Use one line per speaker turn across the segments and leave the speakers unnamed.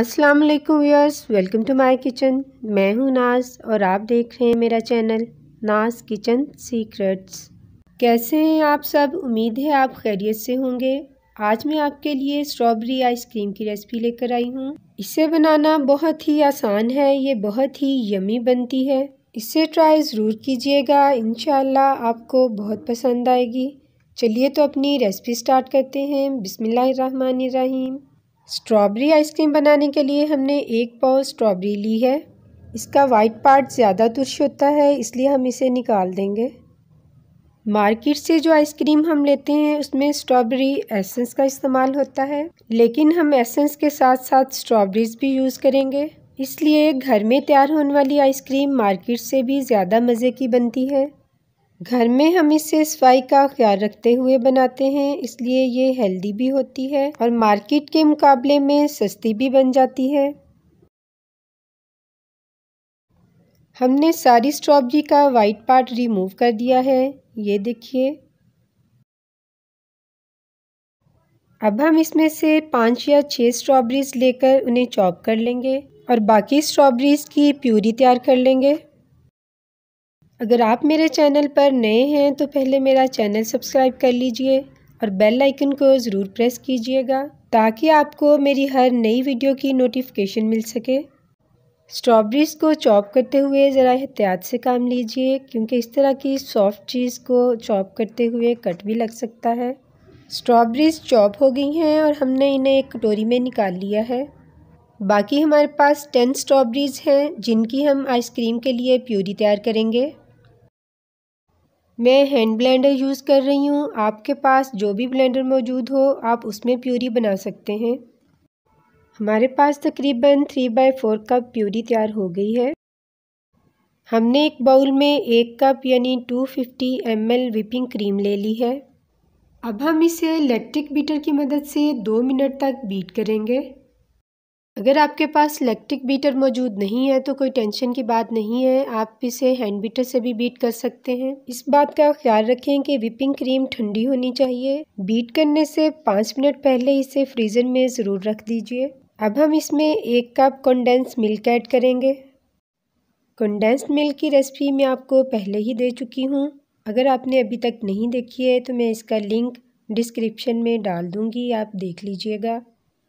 अस्सलाम वालेकुम viewers welcome to my kitchen मैं हूं नाज और आप देख रहे हैं मेरा चैनल नाज किचन सीक्रेट्स कैसे हैं आप सब उम्मीद है आप खैरियत से होंगे आज मैं आपके लिए स्ट्रॉबेरी आइसक्रीम की रेसिपी लेकर आई हूं इसे बनाना बहुत ही आसान है ये बहुत ही यमी बनती है इसे ट्राई ज़रूर कीजिएगा इन आपको बहुत पसंद आएगी चलिए तो अपनी रेसिपी स्टार्ट करते हैं बिसमीम स्ट्रॉबेरी आइसक्रीम बनाने के लिए हमने एक पाव स्ट्रॉबेरी ली है इसका वाइट पार्ट ज़्यादा तुरश होता है इसलिए हम इसे निकाल देंगे मार्केट से जो आइसक्रीम हम लेते हैं उसमें स्ट्रॉबेरी एसेंस का इस्तेमाल होता है लेकिन हम एसेंस के साथ साथ स्ट्रॉबेरीज भी यूज़ करेंगे इसलिए घर में तैयार होने वाली आइसक्रीम मार्केट से भी ज़्यादा मज़े की बनती है घर में हम इसे सफाई का ख्याल रखते हुए बनाते हैं इसलिए ये हेल्दी भी होती है और मार्केट के मुकाबले में सस्ती भी बन जाती है हमने सारी स्ट्रॉबेरी का वाइट पार्ट रिमूव कर दिया है ये देखिए अब हम इसमें से पाँच या छः स्ट्रॉबेरीज लेकर उन्हें चॉप कर लेंगे और बाकी स्ट्रॉबेरीज की प्यूरी तैयार कर लेंगे अगर आप मेरे चैनल पर नए हैं तो पहले मेरा चैनल सब्सक्राइब कर लीजिए और बेल आइकन को ज़रूर प्रेस कीजिएगा ताकि आपको मेरी हर नई वीडियो की नोटिफिकेशन मिल सके स्ट्रॉबेरीज़ को चॉप करते हुए ज़रा एहतियात से काम लीजिए क्योंकि इस तरह की सॉफ्ट चीज़ को चॉप करते हुए कट भी लग सकता है स्ट्रॉबेरीज़ चॉप हो गई हैं और हमने इन्हें एक कटोरी में निकाल लिया है बाकी हमारे पास टेन स्ट्रॉबेरीज़ हैं जिनकी हम आइसक्रीम के लिए प्यूरी तैयार करेंगे मैं हैंड ब्लेंडर यूज़ कर रही हूँ आपके पास जो भी ब्लेंडर मौजूद हो आप उसमें प्यूरी बना सकते हैं हमारे पास तकरीबन three by four cup puree तैयार हो गई है हमने एक बाउल में एक कप यानी two fifty M L whipping cream ले ली है अब हम इसे इलेक्ट्रिक बीटर की मदद से दो मिनट तक बीट करेंगे अगर आपके पास इलेक्ट्रिक बीटर मौजूद नहीं है तो कोई टेंशन की बात नहीं है आप इसे हैंड बीटर से भी बीट कर सकते हैं इस बात का ख्याल रखें कि विपिंग क्रीम ठंडी होनी चाहिए बीट करने से पाँच मिनट पहले इसे फ्रीजर में ज़रूर रख दीजिए अब हम इसमें एक कप कंडेंस मिल्क ऐड करेंगे कंडेंस मिल्क की रेसिपी मैं आपको पहले ही दे चुकी हूँ अगर आपने अभी तक नहीं देखी है तो मैं इसका लिंक डिस्क्रिप्शन में डाल दूँगी आप देख लीजिएगा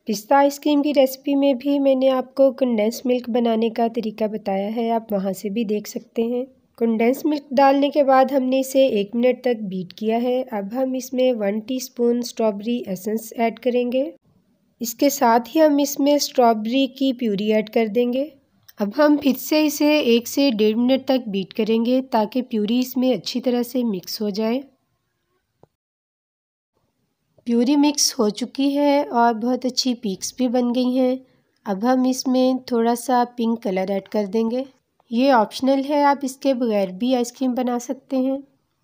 पिस्ता आइसक्रीम की रेसिपी में भी मैंने आपको कंडेंस मिल्क बनाने का तरीका बताया है आप वहाँ से भी देख सकते हैं कंडेंस मिल्क डालने के बाद हमने इसे एक मिनट तक बीट किया है अब हम इसमें one teaspoon strawberry essence add करेंगे इसके साथ ही हम इसमें स्ट्रॉबेरी की प्यूरी ऐड कर देंगे अब हम फिर से इसे एक से डेढ़ मिनट तक बीट करेंगे ताकि प्यूरी इसमें अच्छी तरह से मिक्स हो जाए प्यूरी मिक्स हो चुकी है और बहुत अच्छी पीक्स भी बन गई हैं अब हम इसमें थोड़ा सा पिंक कलर ऐड कर देंगे ये ऑप्शनल है आप इसके बगैर भी आइसक्रीम बना सकते हैं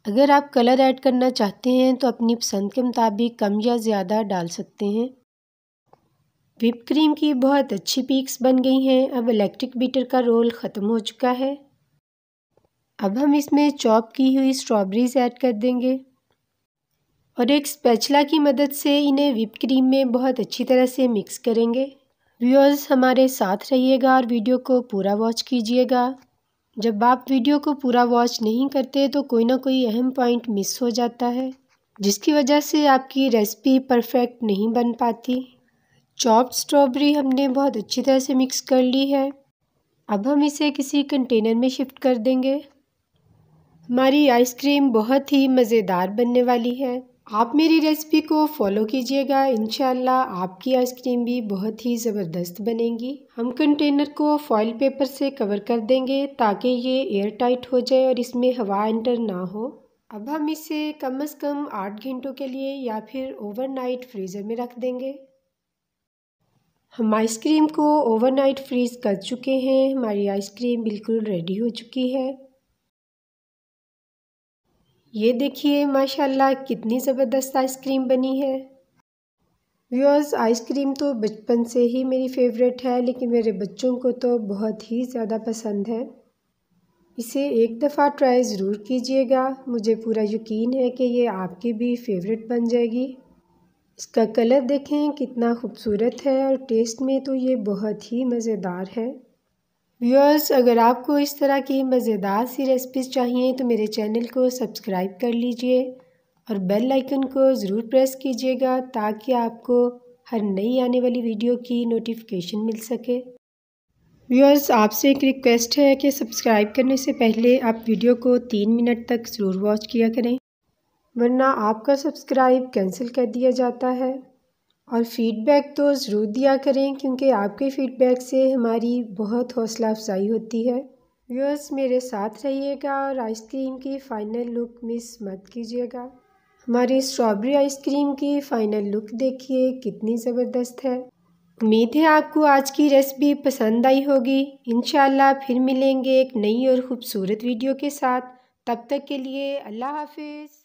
अगर आप कलर ऐड करना चाहते हैं तो अपनी पसंद के मुताबिक कम या ज़्यादा डाल सकते हैं विप क्रीम की बहुत अच्छी पीक्स बन गई हैं अब इलेक्ट्रिक बीटर का रोल ख़त्म हो चुका है अब हम इसमें चॉप की हुई स्ट्रॉबेरीज ऐड कर देंगे और एक स्पैचला की मदद से इन्हें विप क्रीम में बहुत अच्छी तरह से मिक्स करेंगे व्यूअर्स हमारे साथ रहिएगा और वीडियो को पूरा वॉच कीजिएगा जब आप वीडियो को पूरा वॉच नहीं करते तो कोई ना कोई अहम पॉइंट मिस हो जाता है जिसकी वजह से आपकी रेसिपी परफेक्ट नहीं बन पाती चॉप स्ट्रॉबेरी हमने बहुत अच्छी तरह से मिक्स कर ली है अब हम इसे किसी कंटेनर में शिफ्ट कर देंगे हमारी आइसक्रीम बहुत ही मज़ेदार बनने वाली है आप मेरी रेसिपी को फॉलो कीजिएगा इन आपकी आइसक्रीम भी बहुत ही ज़बरदस्त बनेगी हम कंटेनर को फॉइल पेपर से कवर कर देंगे ताकि ये एयर टाइट हो जाए और इसमें हवा एंटर ना हो अब हम इसे कम से कम आठ घंटों के लिए या फिर ओवरनाइट फ्रीज़र में रख देंगे हम आइसक्रीम को ओवरनाइट फ्रीज़ कर चुके हैं हमारी आइसक्रीम बिल्कुल रेडी हो चुकी है ये देखिए माशाल्लाह कितनी ज़बरदस्त आइसक्रीम बनी है व्यूअर्स आइसक्रीम तो बचपन से ही मेरी फेवरेट है लेकिन मेरे बच्चों को तो बहुत ही ज़्यादा पसंद है इसे एक दफ़ा ट्राई ज़रूर कीजिएगा मुझे पूरा यकीन है कि ये आपकी भी फेवरेट बन जाएगी इसका कलर देखें कितना खूबसूरत है और टेस्ट में तो ये बहुत ही मज़ेदार है व्यूअर्स अगर आपको इस तरह की मज़ेदार सी रेसिपीज़ चाहिए तो मेरे चैनल को सब्सक्राइब कर लीजिए और बेल आइकन को ज़रूर प्रेस कीजिएगा ताकि आपको हर नई आने वाली वीडियो की नोटिफिकेशन मिल सके व्यूअर्स आपसे एक रिक्वेस्ट है कि सब्सक्राइब करने से पहले आप वीडियो को तीन मिनट तक ज़रूर वॉच किया करें वरना आपका सब्सक्राइब कैंसिल कर दिया जाता है और फ़ीडबैक तो ज़रूर दिया करें क्योंकि आपके फ़ीडबैक से हमारी बहुत हौसला अफजाई होती है व्यूअर्स मेरे साथ रहिएगा और आइसक्रीम की फ़ाइनल लुक मिस मत कीजिएगा हमारी स्ट्रॉबेरी आइसक्रीम की फ़ाइनल लुक देखिए कितनी ज़बरदस्त है उम्मीद है आपको आज की रेसिपी पसंद आई होगी इन फिर मिलेंगे एक नई और ख़ूबसूरत वीडियो के साथ तब तक के लिए अल्लाह हाफिज़